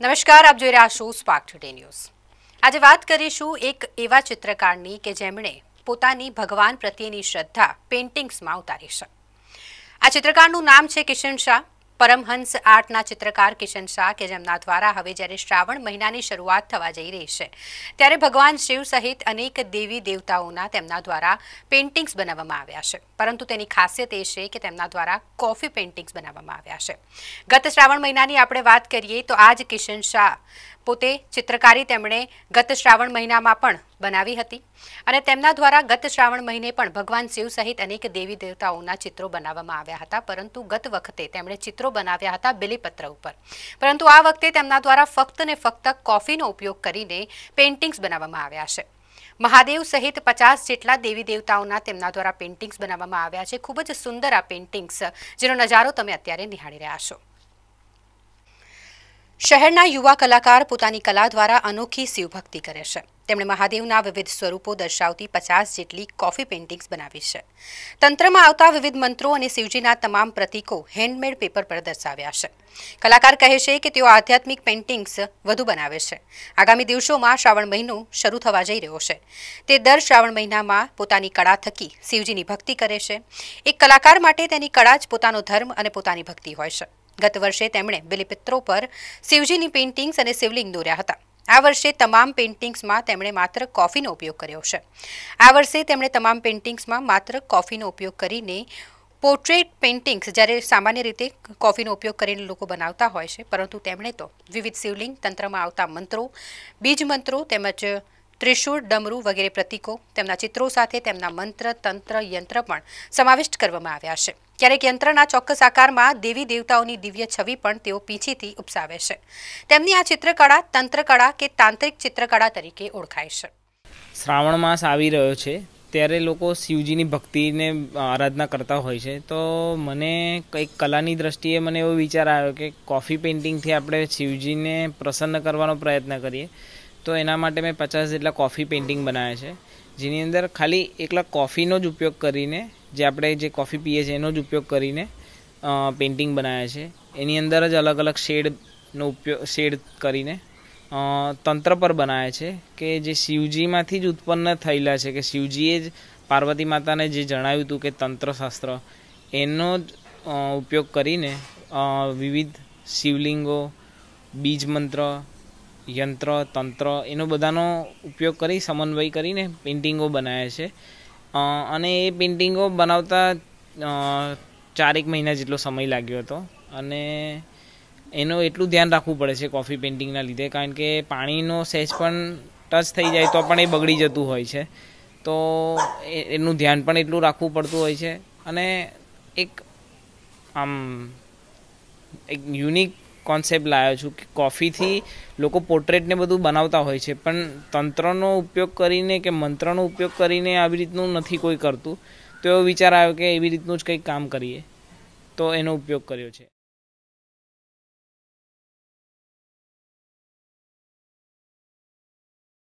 નમસ્કાર આપ જોઈ રહ્યા છો સ્પાર્ક ટુડે ન્યૂઝ આજે વાત કરીશું એક એવા ચિત્રકારની કે જેમણે પોતાની ભગવાન પ્રત્યેની શ્રદ્ધા પેઇન્ટિંગ્સમાં ઉતારી છે આ ચિત્રકારનું નામ છે કિશન શાહ પરમહંસ આર્ટના ચિત્રકાર કિશન શાહ કે જેમના દ્વારા હવે જ્યારે શ્રાવણ મહિનાની શરૂઆત થવા જઈ રહી છે ત્યારે ભગવાન શિવ સહિત અનેક દેવી દેવતાઓના તેમના દ્વારા પેઇન્ટિંગ્સ બનાવવામાં આવ્યા છે પરંતુ તેની ખાસિયત એ છે કે તેમના દ્વારા કોફી પેઇન્ટિંગ્સ બનાવવામાં આવ્યા છે ગત શ્રાવણ મહિનાની આપણે વાત કરીએ તો આ જ કિશન શાહ પોતે ચિત્રકારી તેમણે ગત શ્રાવણ મહિનામાં પણ બનાવી હતી અને તેમના દ્વારા ગત શ્રાવણ મહિને પણ ભગવાન શિવ સહિત અનેક દેવી દેવતાઓના ચિત્રો બનાવવામાં આવ્યા હતા પરંતુ ગત વખતે તેમણે ચિત્રો બનાવ્યા હતા બિલીપત્ર ઉપર પરંતુ આ વખતે તેમના દ્વારા ફક્ત ને ફક્ત કોફીનો ઉપયોગ કરીને પેઇન્ટિંગ્સ બનાવવામાં આવ્યા છે મહાદેવ સહિત પચાસ જેટલા દેવી દેવતાઓના તેમના દ્વારા પેઇન્ટિંગ્સ બનાવવામાં આવ્યા છે ખૂબ જ સુંદર આ પેઇન્ટિંગ્સ જેનો નજારો તમે અત્યારે નિહાળી રહ્યા છો શહેરના યુવા કલાકાર પોતાની કલા દ્વારા અનોખી શિવભક્તિ કરે છે તેમણે મહાદેવના વિવિધ સ્વરૂપો દર્શાવતી પચાસ જેટલી કોફી પેઇન્ટિંગ્સ બનાવી છે તંત્રમાં આવતા વિવિધ મંત્રો અને શિવજીના તમામ પ્રતીકો હેન્ડમેડ પેપર પર દર્શાવ્યા છે કલાકાર કહે છે કે તેઓ આધ્યાત્મિક પેઇન્ટિંગ્સ વધુ બનાવે છે આગામી દિવસોમાં શ્રાવણ મહિનો શરૂ થવા જઈ રહ્યો છે તે દર શ્રાવણ મહિનામાં પોતાની કળા થકી શિવજીની ભક્તિ કરે છે એક કલાકાર માટે તેની કળા જ પોતાનો ધર્મ અને પોતાની ભક્તિ હોય છે ગત વર્ષે તેમણે બિલીપિત્રો પર શિવજીની પેઇન્ટિંગ્સ અને શિવલિંગ દોર્યા હતા આ વર્ષે તમામ પેઇન્ટિંગ્સમાં તેમણે માત્ર કોફીનો ઉપયોગ કર્યો છે આ વર્ષે તેમણે તમામ પેઇન્ટિંગ્સમાં માત્ર કોફીનો ઉપયોગ કરીને પોર્ટ્રેટ પેઇન્ટિંગ્સ જ્યારે સામાન્ય રીતે કોફીનો ઉપયોગ કરીને લોકો બનાવતા હોય છે પરંતુ તેમણે તો વિવિધ શિવલિંગ તંત્રમાં આવતા મંત્રો બીજ મંત્રો તેમજ ત્રિશૂળ ડમરું વગેરે પ્રતીકો તેમના ચિત્રો સાથે તેમના મંત્ર તંત્ર યંત્ર પણ સમાવિષ્ટ કરવામાં આવ્યા છે ક્યારેક યંત્રના ચોક્કસ આકારમાં દેવી દેવતાઓની દિવ્ય છવી પણ તેઓ પીંછીથી ઉપસાવે છે તેમની આ ચિત્રકળા તંત્રકળા કે તાંત્રિક ચિત્રકળા તરીકે ઓળખાય છે શ્રાવણ માસ આવી રહ્યો છે ત્યારે લોકો શિવજીની ભક્તિને આરાધના કરતા હોય છે તો મને કંઈક કલાની દ્રષ્ટિએ મને એવો વિચાર આવ્યો કે કોફી પેઇન્ટિંગથી આપણે શિવજીને પ્રસન્ન કરવાનો પ્રયત્ન કરીએ તો એના માટે મેં પચાસ જેટલા કોફી પેઇન્ટિંગ બનાવ્યા છે જેની અંદર ખાલી એકલા કોફીનો જ ઉપયોગ કરીને જે આપણે જે કોફી પીએ છીએ એનો જ ઉપયોગ કરીને પેઇન્ટિંગ બનાવ્યા છે એની અંદર જ અલગ અલગ શેડનો ઉપયોગ શેડ કરીને તંત્ર પર બનાવ્યા છે કે જે શિવજીમાંથી જ ઉત્પન્ન થયેલા છે કે શિવજીએ જ પાર્વતી માતાને જે જણાવ્યું હતું કે તંત્રશાસ્ત્ર એનો જ ઉપયોગ કરીને વિવિધ શિવલિંગો બીજ મંત્ર યંત્ર તંત્ર એનો બધાનો ઉપયોગ કરી સમન્વય કરીને પેઇન્ટિંગો બનાવે છે અને એ પેઇન્ટિંગો બનાવતા ચારેક મહિના જેટલો સમય લાગ્યો હતો અને એનું એટલું ધ્યાન રાખવું પડે છે કોફી પેઇન્ટિંગના લીધે કારણ કે પાણીનો સેજ પણ ટચ થઈ જાય તો પણ એ બગડી જતું હોય છે તો એનું ધ્યાન પણ એટલું રાખવું પડતું હોય છે અને એક આમ એક યુનિક કોન્સેપ્ટ લાવ્યો છું કે કોફીથી લોકો પોર્ટ્રેટને બધું બનાવતા હોય છે પણ તંત્રનો ઉપયોગ કરીને કે મંત્રનો ઉપયોગ કરીને આવી રીતનું નથી કોઈ કરતું તો એવો વિચાર આવ્યો કે એવી રીતનું જ કંઈક કામ કરીએ તો એનો ઉપયોગ કર્યો છે